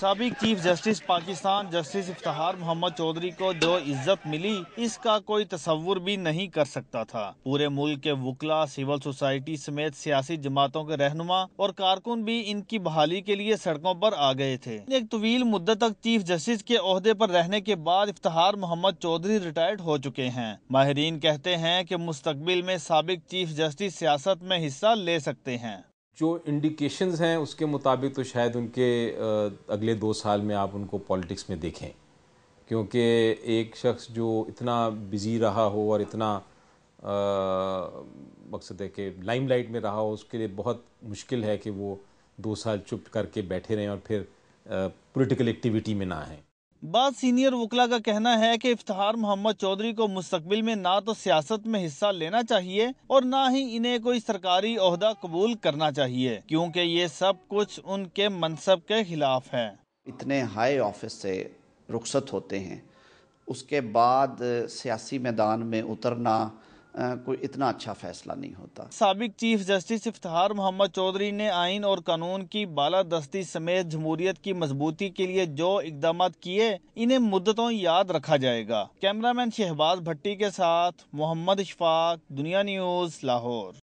सबक chief justice Pakistan justice Iftikhar Mohammad Chaudhry को जो इज्जत मिली इसका कोई तस्वुर भी नहीं कर सकता था पूरे मुल्क के वकला सिविल सोसाइटी समेत सियासी जमातों के रहनुमा और कारकुन भी इनकी बहाली के लिए सड़कों पर आ गए थे एक तवील मुद्दत तक चीफ जस्टिस के अहदे पर रहने के बाद इफ्तार मोहम्मद चौधरी रिटायर्ड हो चुके हैं माहरीन कहते हैं की मुस्तबिल में सबक चीफ जस्टिस सियासत में हिस्सा ले सकते हैं जो इंडिकेशंस हैं उसके मुताबिक तो शायद उनके अगले दो साल में आप उनको पॉलिटिक्स में देखें क्योंकि एक शख्स जो इतना बिज़ी रहा हो और इतना मकसद है कि लाइमलाइट में रहा हो उसके लिए बहुत मुश्किल है कि वो दो साल चुप करके बैठे रहें और फिर पॉलिटिकल एक्टिविटी में ना आएँ बाद सीनियर वकला का कहना है कि इफ्तार मोहम्मद चौधरी को मुस्तबिल में ना तो सियासत में हिस्सा लेना चाहिए और ना ही इन्हें कोई सरकारी अहदा कबूल करना चाहिए क्योंकि ये सब कुछ उनके मनसब के खिलाफ है इतने हाई ऑफिस से रुखसत होते हैं उसके बाद सियासी मैदान में उतरना कोई इतना अच्छा फैसला नहीं होता सबक चीफ जस्टिस इफ्तार मोहम्मद चौधरी ने आइन और कानून की बाला दस्ती समेत जमहूरियत की मजबूती के लिए जो इकदाम किए इन्हें मुद्दतों याद रखा जाएगा कैमरामैन शहबाज भट्टी के साथ मोहम्मद इशफाक दुनिया न्यूज लाहौर